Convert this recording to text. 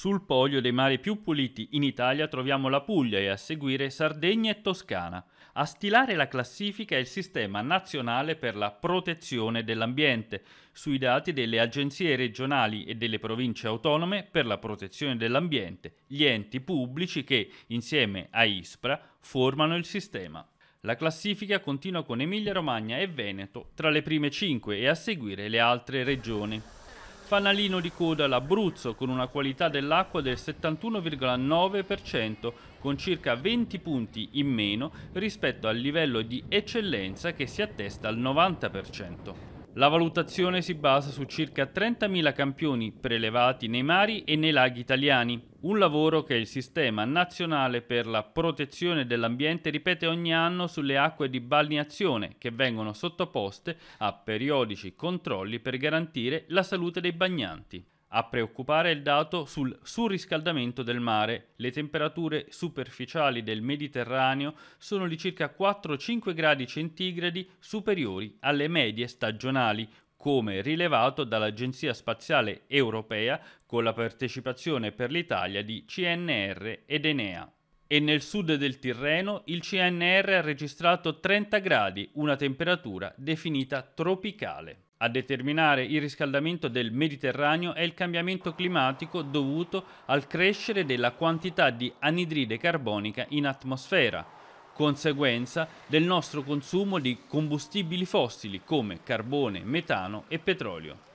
Sul podio dei mari più puliti in Italia troviamo la Puglia e a seguire Sardegna e Toscana. A stilare la classifica è il Sistema Nazionale per la Protezione dell'Ambiente, sui dati delle agenzie regionali e delle province autonome per la protezione dell'ambiente, gli enti pubblici che, insieme a ISPRA, formano il sistema. La classifica continua con Emilia-Romagna e Veneto tra le prime 5 e a seguire le altre regioni. Fanalino di coda l'Abruzzo con una qualità dell'acqua del 71,9% con circa 20 punti in meno rispetto al livello di eccellenza che si attesta al 90%. La valutazione si basa su circa 30.000 campioni prelevati nei mari e nei laghi italiani, un lavoro che il Sistema Nazionale per la Protezione dell'Ambiente ripete ogni anno sulle acque di balneazione che vengono sottoposte a periodici controlli per garantire la salute dei bagnanti. A preoccupare il dato sul surriscaldamento del mare. Le temperature superficiali del Mediterraneo sono di circa 4-5 gradi centigradi superiori alle medie stagionali, come rilevato dall'Agenzia Spaziale Europea con la partecipazione per l'Italia di CNR ed Enea. E nel sud del Tirreno il CNR ha registrato 30 gradi, una temperatura definita tropicale. A determinare il riscaldamento del Mediterraneo è il cambiamento climatico dovuto al crescere della quantità di anidride carbonica in atmosfera, conseguenza del nostro consumo di combustibili fossili come carbone, metano e petrolio.